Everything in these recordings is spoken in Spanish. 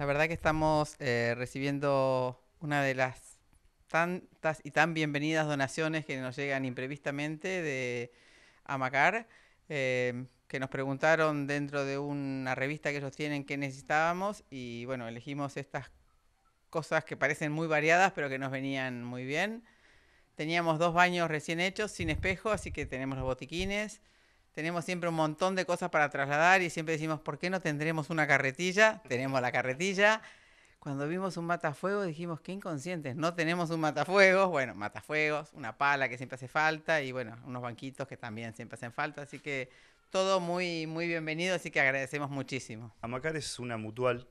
La verdad que estamos eh, recibiendo una de las tantas y tan bienvenidas donaciones que nos llegan imprevistamente de Amacar, eh, que nos preguntaron dentro de una revista que ellos tienen qué necesitábamos y bueno, elegimos estas cosas que parecen muy variadas pero que nos venían muy bien. Teníamos dos baños recién hechos sin espejo, así que tenemos los botiquines. Tenemos siempre un montón de cosas para trasladar y siempre decimos, ¿por qué no tendremos una carretilla? Tenemos la carretilla. Cuando vimos un matafuego dijimos, qué inconscientes, no tenemos un matafuegos. Bueno, matafuegos, una pala que siempre hace falta y bueno, unos banquitos que también siempre hacen falta. Así que todo muy, muy bienvenido, así que agradecemos muchísimo. Amacar es una mutual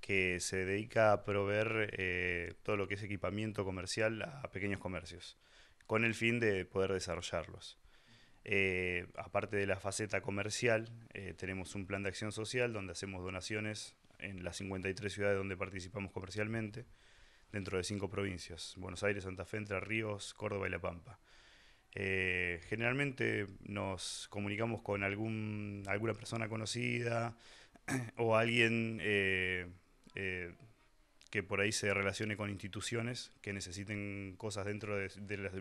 que se dedica a proveer eh, todo lo que es equipamiento comercial a pequeños comercios, con el fin de poder desarrollarlos. Eh, aparte de la faceta comercial, eh, tenemos un plan de acción social donde hacemos donaciones en las 53 ciudades donde participamos comercialmente, dentro de cinco provincias, Buenos Aires, Santa Fe, Entre Ríos, Córdoba y La Pampa. Eh, generalmente nos comunicamos con algún, alguna persona conocida o alguien que por ahí se relacione con instituciones que necesiten cosas dentro de,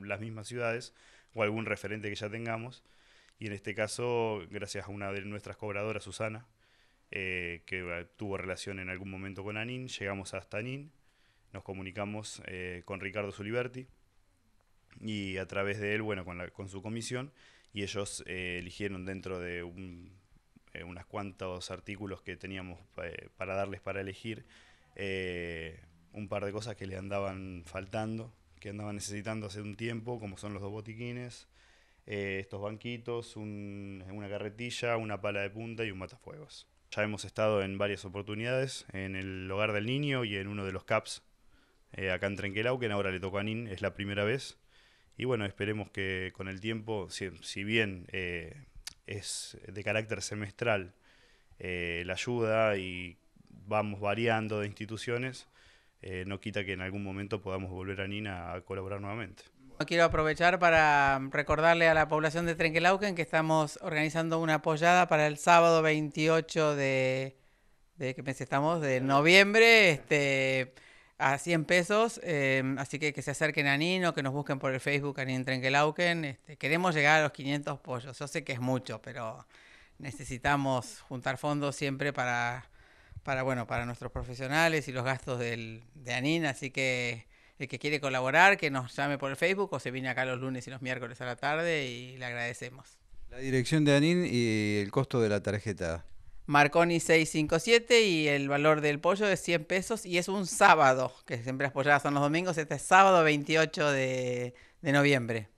las, mismas ciudades o algún referente que ya tengamos. Y en este caso, gracias a una de nuestras cobradoras, Susana, eh, que eh, tuvo relación en algún momento con Anin, llegamos hasta Anin, nos comunicamos eh, con Ricardo Zuliberti y a través de él, bueno, con, su comisión, y ellos eligieron dentro de unas unos cuantos artículos que teníamos para darles para elegir, eh, un par de cosas que le andaban faltando, que andaban necesitando hace un tiempo, como son los dos botiquines, eh, estos banquitos, una carretilla, una pala de punta y un matafuegos. Ya hemos estado en varias oportunidades, en el hogar del niño y en uno de los CAPS, eh, acá en que ahora le tocó a Nin, es la primera vez. Y bueno, esperemos que con el tiempo, si, bien es de carácter semestral la ayuda y vamos variando de instituciones, eh, no quita que en algún momento podamos volver a Nina a colaborar nuevamente. Quiero aprovechar para recordarle a la población de Trenquelauquen que estamos organizando una apoyada para el sábado 28 de, de mes estamos? De noviembre, este, a 100 pesos. Eh, así que que se acerquen a Nino, que nos busquen por el Facebook a Nino Trenquelauquen. Este, queremos llegar a los 500 pollos. Yo sé que es mucho, pero necesitamos juntar fondos siempre para para, bueno, para nuestros profesionales y los gastos del, de ANIN, así que el que quiere colaborar, que nos llame por el Facebook o se viene acá los lunes y los miércoles a la tarde y le agradecemos. La dirección de ANIN y el costo de la tarjeta. Marconi 657 y el valor del pollo es 100 pesos y es un sábado, que siempre las polladas son los domingos, este es sábado 28 de noviembre.